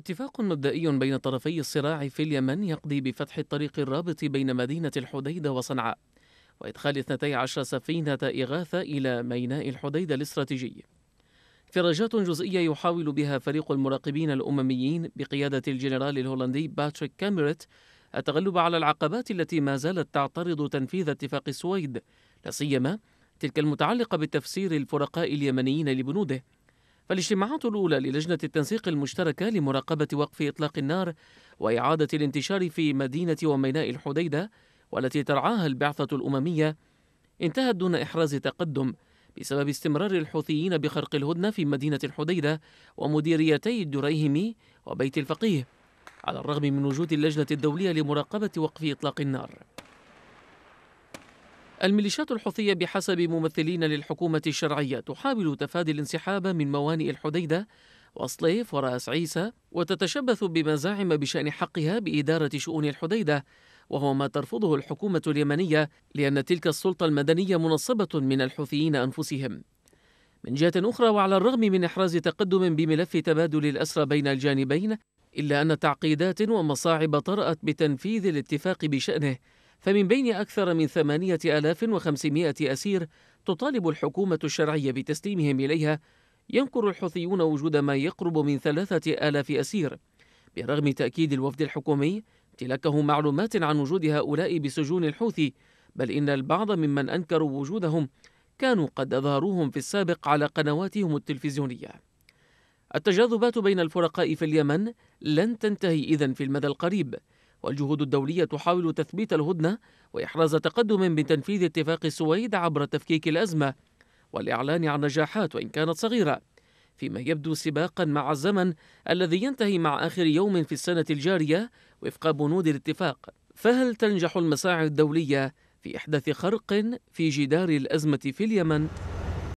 اتفاق مبدئي بين طرفي الصراع في اليمن يقضي بفتح الطريق الرابط بين مدينة الحديدة وصنعاء وإدخال 12 سفينة إغاثة إلى ميناء الحديدة الاستراتيجي فراجات جزئية يحاول بها فريق المراقبين الأمميين بقيادة الجنرال الهولندي باتريك كاميرت التغلب على العقبات التي ما زالت تعترض تنفيذ اتفاق السويد لا سيما تلك المتعلقة بتفسير الفرقاء اليمنيين لبنوده فالاجتماعات الأولى للجنة التنسيق المشتركة لمراقبة وقف إطلاق النار وإعادة الانتشار في مدينة وميناء الحديدة والتي ترعاها البعثة الأممية انتهت دون إحراز تقدم بسبب استمرار الحوثيين بخرق الهدنة في مدينة الحديدة ومديريتي الدريهمي وبيت الفقيه على الرغم من وجود اللجنة الدولية لمراقبة وقف إطلاق النار الميليشيات الحوثية بحسب ممثلين للحكومة الشرعية تحاول تفادي الانسحاب من موانئ الحديدة وصليف ورأس عيسى وتتشبث بمزاعم بشأن حقها بإدارة شؤون الحديدة وهو ما ترفضه الحكومة اليمنية لأن تلك السلطة المدنية منصبة من الحوثيين أنفسهم من جهة أخرى وعلى الرغم من إحراز تقدم بملف تبادل الأسرى بين الجانبين إلا أن تعقيدات ومصاعب طرأت بتنفيذ الاتفاق بشأنه فمن بين أكثر من 8500 أسير تطالب الحكومة الشرعية بتسليمهم إليها ينكر الحوثيون وجود ما يقرب من 3000 أسير برغم تأكيد الوفد الحكومي امتلاكه معلومات عن وجود هؤلاء بسجون الحوثي بل إن البعض ممن أنكروا وجودهم كانوا قد أظهروهم في السابق على قنواتهم التلفزيونية التجاذبات بين الفرقاء في اليمن لن تنتهي إذن في المدى القريب والجهود الدولية تحاول تثبيت الهدنة وإحراز تقدم بتنفيذ اتفاق السويد عبر تفكيك الأزمة والإعلان عن نجاحات وإن كانت صغيرة فيما يبدو سباقا مع الزمن الذي ينتهي مع آخر يوم في السنة الجارية وفق بنود الاتفاق فهل تنجح المساعي الدولية في إحداث خرق في جدار الأزمة في اليمن؟